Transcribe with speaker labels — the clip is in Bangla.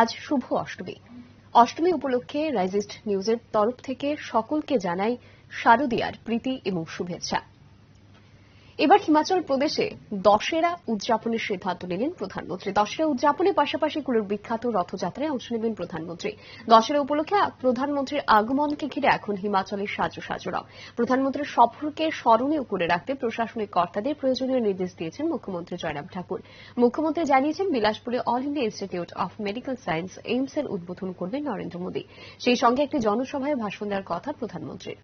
Speaker 1: আজ শুভ অষ্টমী অষ্টমী উপলক্ষে রাইজিস্ট নিউজের তরফ থেকে সকলকে জানাই শারদীয়ার প্রীতি এবং শুভেচ্ছা এবার হিমাচল প্রদেশে দশেরা উদযাপনের সিদ্ধান্ত নিলেন প্রধানমন্ত্রী দশেরা উদযাপনের পাশাপাশি কুলুর বিখ্যাত রথযাত্রায় অংশ নেবেন প্রধানমন্ত্রী দশেরা উপলক্ষে প্রধানমন্ত্রীর আগমনকে ঘিরে এখন হিমাচলের সাজু সাজুরাও প্রধানমন্ত্রীর সফরকে স্মরণীয় করে রাখতে প্রশাসনিক কর্তাদের প্রয়োজনীয় নির্দেশ দিয়েছেন মুখ্যমন্ত্রী জয়রাম ঠাকুর মুখ্যমন্ত্রী জানিয়েছেন বিলাসপুরে all India institute of medical science AIIMS এর উদ্বোধন করবেন নরেন্দ্র মোদী সেই সঙ্গে একটি জনসভায় ভাষণ দেওয়ার কথা প্রধানমন্ত্রীর